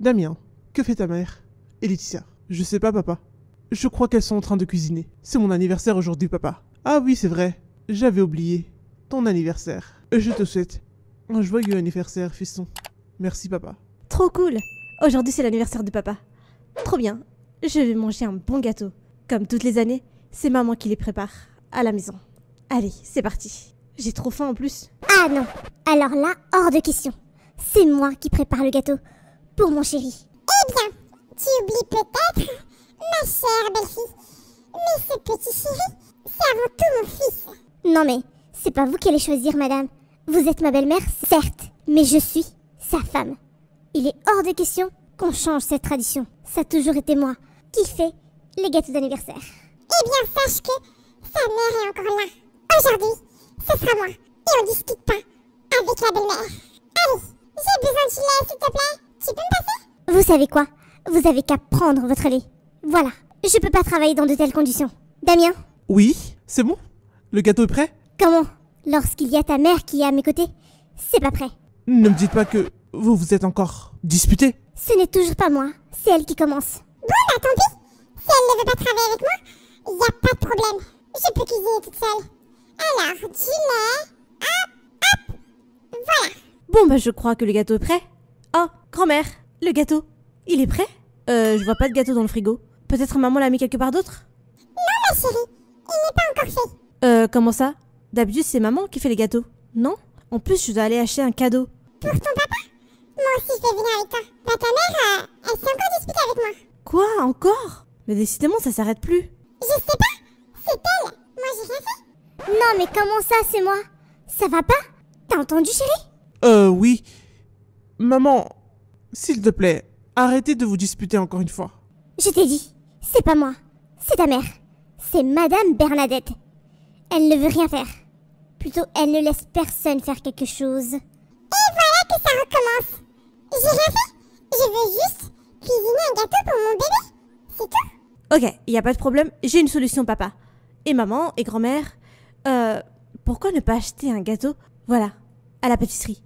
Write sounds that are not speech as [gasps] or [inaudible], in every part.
Damien, que fait ta mère Et Laetitia, je sais pas, papa. Je crois qu'elles sont en train de cuisiner. C'est mon anniversaire aujourd'hui, papa. Ah oui, c'est vrai. J'avais oublié. Ton anniversaire. Je te souhaite un joyeux anniversaire, fiston. Merci papa. Trop cool Aujourd'hui c'est l'anniversaire de papa. Trop bien. Je vais manger un bon gâteau. Comme toutes les années, c'est maman qui les prépare à la maison. Allez, c'est parti. J'ai trop faim en plus. Ah non Alors là, hors de question. C'est moi qui prépare le gâteau pour mon chéri. Eh bien, tu oublies peut-être, ma chère belle-fille, mais ce petit chéri, c'est avant tout mon fils. Non mais, c'est pas vous qui allez choisir, madame. Vous êtes ma belle-mère, certes, mais je suis sa femme. Il est hors de question qu'on change cette tradition. Ça a toujours été moi qui fais les gâteaux d'anniversaire. Eh bien, sache que sa mère est encore là. Aujourd'hui, ce sera moi. Et on discute pas avec la belle-mère. Allez, j'ai besoin de lait, s'il te plaît. Tu peux me passer Vous savez quoi Vous avez qu'à prendre votre lait. Voilà. Je peux pas travailler dans de telles conditions. Damien Oui, c'est bon. Le gâteau est prêt Comment Lorsqu'il y a ta mère qui est à mes côtés, c'est pas prêt. Ne me dites pas que vous vous êtes encore disputé Ce n'est toujours pas moi, c'est elle qui commence. Bon bah tant pis Si elle ne veut pas travailler avec moi, y a pas de problème. Je peux cuisiner toute seule. Alors, tu mets... Hop, hop Voilà Bon bah je crois que le gâteau est prêt. Oh, grand-mère, le gâteau, il est prêt Euh, je vois pas de gâteau dans le frigo. Peut-être maman l'a mis quelque part d'autre Non ma chérie, il n'est pas encore fait. Euh, comment ça D'habitude c'est maman qui fait les gâteaux, non En plus je dois aller acheter un cadeau. Pour ton papa moi aussi je vais avec toi. Bah, ta mère, euh, elle s'est encore disputée avec moi. Quoi Encore Mais décidément, ça s'arrête plus. Je sais pas. C'est elle. Moi, j'ai rien fait. Non, mais comment ça, c'est moi Ça va pas T'as entendu, chérie Euh, oui. Maman, s'il te plaît, arrêtez de vous disputer encore une fois. Je t'ai dit, c'est pas moi, c'est ta mère. C'est Madame Bernadette. Elle ne veut rien faire. Plutôt, elle ne laisse personne faire quelque chose. Et voilà que ça recommence. J'ai rien fait Je veux juste cuisiner un gâteau pour mon bébé C'est tout Ok, y a pas de problème, j'ai une solution, papa. Et maman et grand-mère, euh, pourquoi ne pas acheter un gâteau Voilà, à la pâtisserie.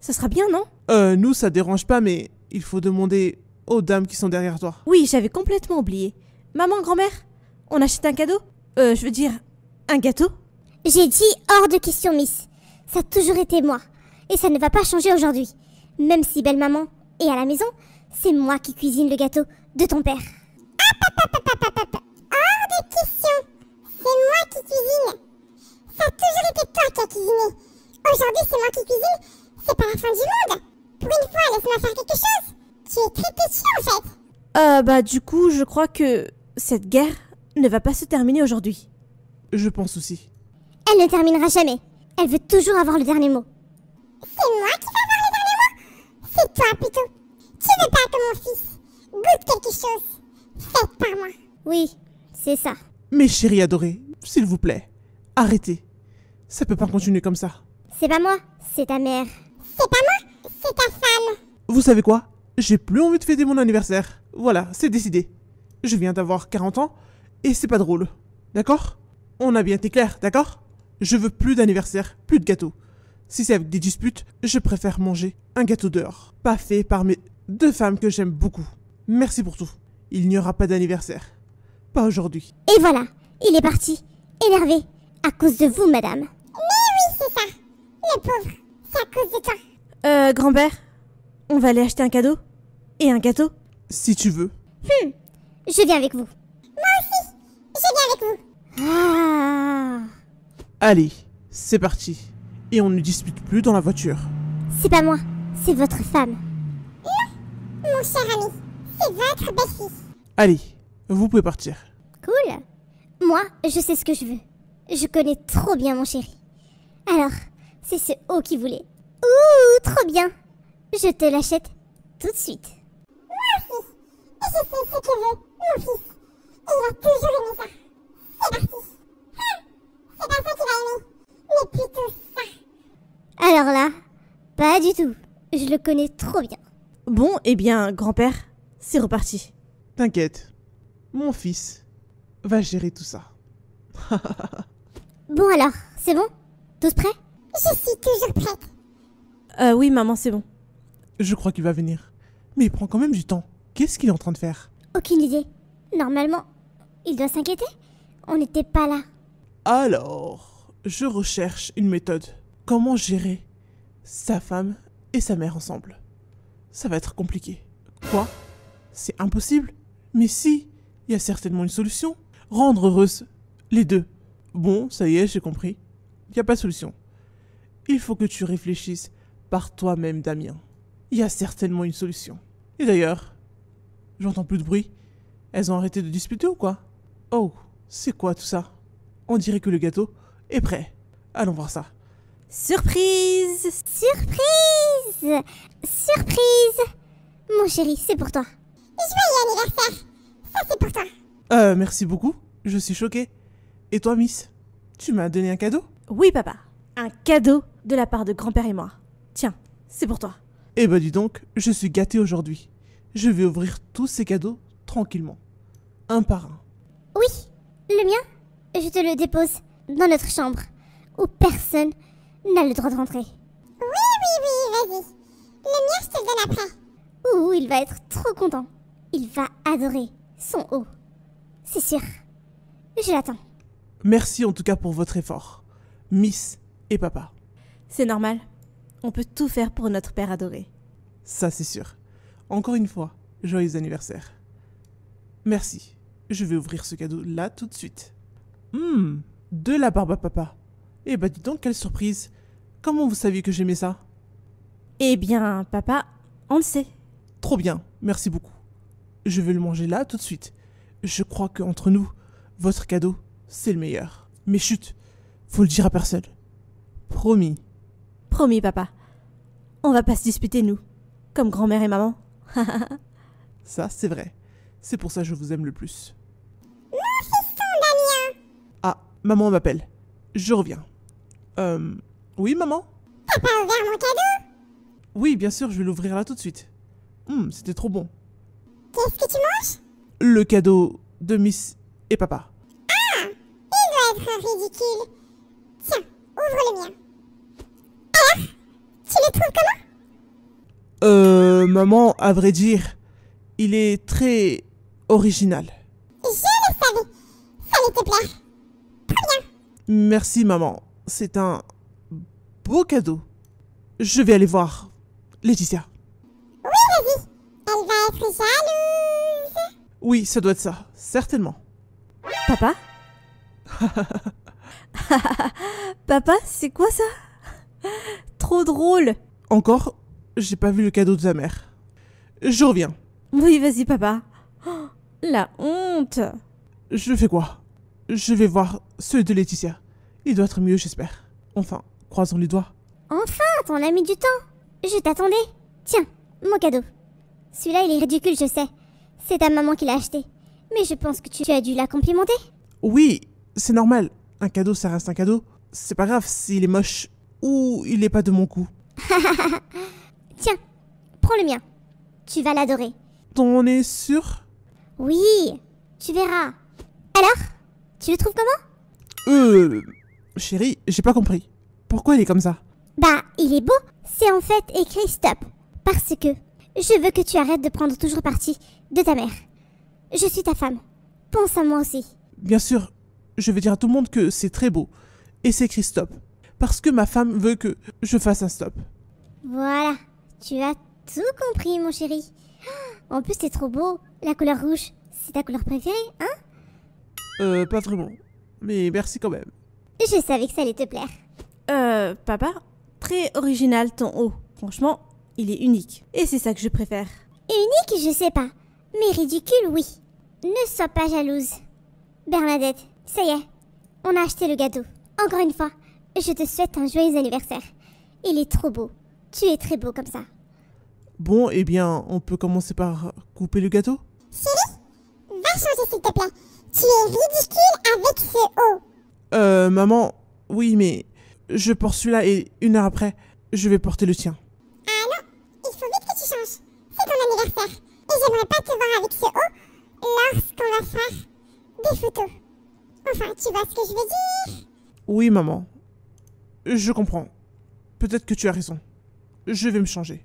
Ça sera bien, non Euh, nous, ça dérange pas, mais il faut demander aux dames qui sont derrière toi. Oui, j'avais complètement oublié. Maman, grand-mère, on achète un cadeau Euh, je veux dire, un gâteau J'ai dit hors de question, Miss. Ça a toujours été moi. Et ça ne va pas changer aujourd'hui même si belle maman est à la maison, c'est moi qui cuisine le gâteau de ton père. Hop, hop, hop, Hors de question C'est moi qui cuisine Ça a toujours été toi qui as cuisiné Aujourd'hui, c'est moi qui cuisine C'est pas la fin du monde Pour une fois, laisse-moi faire quelque chose Tu es très petit en fait Euh, bah, du coup, je crois que cette guerre ne va pas se terminer aujourd'hui. Je pense aussi. Elle ne terminera jamais. Elle veut toujours avoir le dernier mot. C'est moi qui c'est toi plutôt. Tu veux pas mon fils goûte quelque chose Fais par moi Oui, c'est ça. Mes chéris adorés, s'il vous plaît, arrêtez. Ça peut pas continuer comme ça. C'est pas moi, c'est ta mère. C'est pas moi, c'est ta femme. Vous savez quoi J'ai plus envie de fêter mon anniversaire. Voilà, c'est décidé. Je viens d'avoir 40 ans et c'est pas drôle. D'accord On a bien été clair, d'accord Je veux plus d'anniversaire, plus de gâteau. Si c'est avec des disputes, je préfère manger un gâteau d'or. pas fait par mes deux femmes que j'aime beaucoup. Merci pour tout. Il n'y aura pas d'anniversaire. Pas aujourd'hui. Et voilà, il est parti, énervé, à cause de vous, madame. Mais oui, c'est ça. Le pauvre, c'est à cause de toi. Euh, grand-père, on va aller acheter un cadeau Et un gâteau Si tu veux. Hum, je viens avec vous. Moi aussi, je viens avec vous. Ah. Allez, c'est parti et on ne dispute plus dans la voiture. C'est pas moi, c'est votre femme. mon cher ami, c'est votre belle Allez, vous pouvez partir. Cool. Moi, je sais ce que je veux. Je connais trop bien mon chéri. Alors, c'est ce haut qui voulait. Ouh, trop bien. Je te l'achète tout de suite. Mon fils, je sais ce mon fils. Il a toujours Pas du tout. Je le connais trop bien. Bon, eh bien, grand-père, c'est reparti. T'inquiète. Mon fils va gérer tout ça. bon alors, c'est bon Tous prêts Je suis toujours prête. Euh, oui, maman, c'est bon. Je crois qu'il va venir. Mais il prend quand même du temps. Qu'est-ce qu'il est en train de faire Aucune idée. Normalement, il doit s'inquiéter. On n'était pas là. Alors, je recherche une méthode. Comment gérer sa femme et sa mère ensemble. Ça va être compliqué. Quoi C'est impossible Mais si Il y a certainement une solution. Rendre heureuse les deux. Bon, ça y est, j'ai compris. Il n'y a pas de solution. Il faut que tu réfléchisses par toi-même, Damien. Il y a certainement une solution. Et d'ailleurs, j'entends plus de bruit. Elles ont arrêté de disputer ou quoi Oh, c'est quoi tout ça On dirait que le gâteau est prêt. Allons voir ça. Surprise Surprise Surprise Mon chéri, c'est pour toi. Joyeux anniversaire Ça, c'est pour toi. Euh, merci beaucoup. Je suis choquée. Et toi, Miss Tu m'as donné un cadeau Oui, papa. Un cadeau de la part de grand-père et moi. Tiens, c'est pour toi. Eh ben dis donc, je suis gâtée aujourd'hui. Je vais ouvrir tous ces cadeaux tranquillement. Un par un. Oui, le mien, je te le dépose dans notre chambre, où personne n'a le droit de rentrer. Oui, oui, oui, vas-y. Le mien, je Ouh, il va être trop content. Il va adorer son haut. C'est sûr. Je l'attends. Merci en tout cas pour votre effort, Miss et Papa. C'est normal. On peut tout faire pour notre père adoré. Ça, c'est sûr. Encore une fois, joyeux anniversaire. Merci. Je vais ouvrir ce cadeau là tout de suite. Hum, de la barbe à papa. Eh bah dis donc, quelle surprise Comment vous saviez que j'aimais ça Eh bien, papa, on le sait. Trop bien, merci beaucoup. Je vais le manger là tout de suite. Je crois qu'entre nous, votre cadeau, c'est le meilleur. Mais chut, faut le dire à personne. Promis. Promis, papa. On va pas se disputer, nous. Comme grand-mère et maman. [laughs] ça, c'est vrai. C'est pour ça que je vous aime le plus. Non, c'est Ah, maman m'appelle. Je reviens. Euh, oui, maman Papa pas ouvert mon cadeau Oui, bien sûr, je vais l'ouvrir là tout de suite. Hum, c'était trop bon. Qu'est-ce que tu manges Le cadeau de Miss et papa. Ah Il doit être ridicule. Tiens, ouvre le mien. Alors, tu le trouves comment Euh, maman, à vrai dire, il est très original. Je le savais. Ça allait te plaire. Très bien. Merci, maman. C'est un beau cadeau. Je vais aller voir Laetitia. Oui, vas-y. Elle va être jalouse. Oui, ça doit être ça. Certainement. Papa [laughs] Papa, c'est quoi ça Trop drôle. Encore, j'ai pas vu le cadeau de sa mère. Je reviens. Oui, vas-y, papa. [gasps] la honte. Je fais quoi Je vais voir ceux de Laetitia. Il doit être mieux, j'espère. Enfin, Croisons les doigts. Enfin, t'en as mis du temps. Je t'attendais. Tiens, mon cadeau. Celui-là, il est ridicule, je sais. C'est ta maman qui l'a acheté. Mais je pense que tu as dû la complimenter. Oui, c'est normal. Un cadeau, ça reste un cadeau. C'est pas grave s'il est moche ou il n'est pas de mon coup. [laughs] Tiens, prends le mien. Tu vas l'adorer. T'en es sûr Oui, tu verras. Alors, tu le trouves comment Euh, chérie, j'ai pas compris. Pourquoi il est comme ça Bah, il est beau. C'est en fait écrit stop. Parce que je veux que tu arrêtes de prendre toujours parti de ta mère. Je suis ta femme. Pense à moi aussi. Bien sûr, je vais dire à tout le monde que c'est très beau. Et c'est écrit stop. Parce que ma femme veut que je fasse un stop. Voilà, tu as tout compris, mon chéri. En plus, c'est trop beau. La couleur rouge, c'est ta couleur préférée, hein Euh, pas vraiment. Mais merci quand même. Je savais que ça allait te plaire. Euh, papa, très original ton haut. Franchement, il est unique. Et c'est ça que je préfère. Unique, je sais pas. Mais ridicule, oui. Ne sois pas jalouse. Bernadette, ça y est, on a acheté le gâteau. Encore une fois, je te souhaite un joyeux anniversaire. Il est trop beau. Tu es très beau comme ça. Bon, eh bien, on peut commencer par couper le gâteau Chérie, va changer s'il te plaît. Tu es ridicule avec ce haut. Euh, maman, oui, mais je porte celui-là et une heure après, je vais porter le tien. Ah non, il faut vite que tu changes. C'est ton anniversaire. Et j'aimerais pas te voir avec ce haut lorsqu'on va faire des photos. Enfin, tu vois ce que je veux dire Oui, maman. Je comprends. Peut-être que tu as raison. Je vais me changer.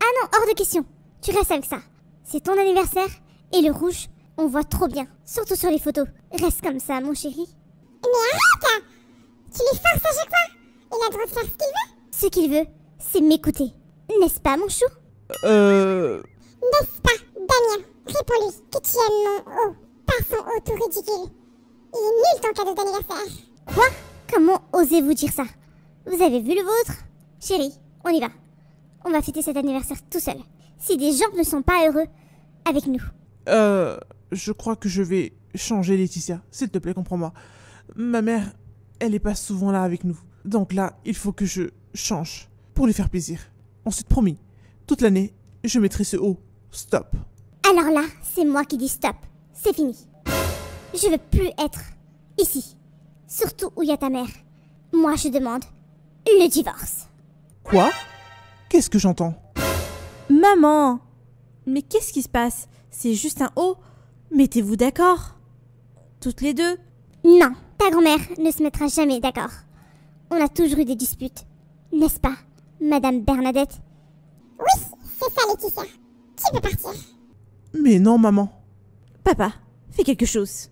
Ah non, hors de question. Tu restes avec ça. C'est ton anniversaire et le rouge, on voit trop bien. Surtout sur les photos. Reste comme ça, mon chéri. Mais arrête hein. Tu les forces à chaque fois Il a le droit de faire ce qu'il veut Ce qu'il veut, c'est m'écouter. N'est-ce pas, mon chou Euh... N'est-ce pas, Damien Réponds-lui que tu aimes mon haut, parfum son tout ridicule. Il est nul ton cadeau d'anniversaire. Quoi Comment osez-vous dire ça Vous avez vu le vôtre Chérie, on y va. On va fêter cet anniversaire tout seul. Si des gens ne sont pas heureux avec nous. Euh... Je crois que je vais changer Laetitia. S'il te plaît, comprends-moi. Ma mère elle n'est pas souvent là avec nous. Donc là, il faut que je change pour lui faire plaisir. Ensuite, promis, toute l'année, je mettrai ce haut. Stop. Alors là, c'est moi qui dis stop. C'est fini. Je veux plus être ici. Surtout où il y a ta mère. Moi, je demande le divorce. Quoi Qu'est-ce que j'entends Maman Mais qu'est-ce qui se passe C'est juste un haut. Mettez-vous d'accord Toutes les deux Non. Ta grand-mère ne se mettra jamais d'accord. On a toujours eu des disputes, n'est-ce pas, Madame Bernadette Oui, c'est ça, Laetitia. Tu peux partir. Mais non, maman. Papa, fais quelque chose.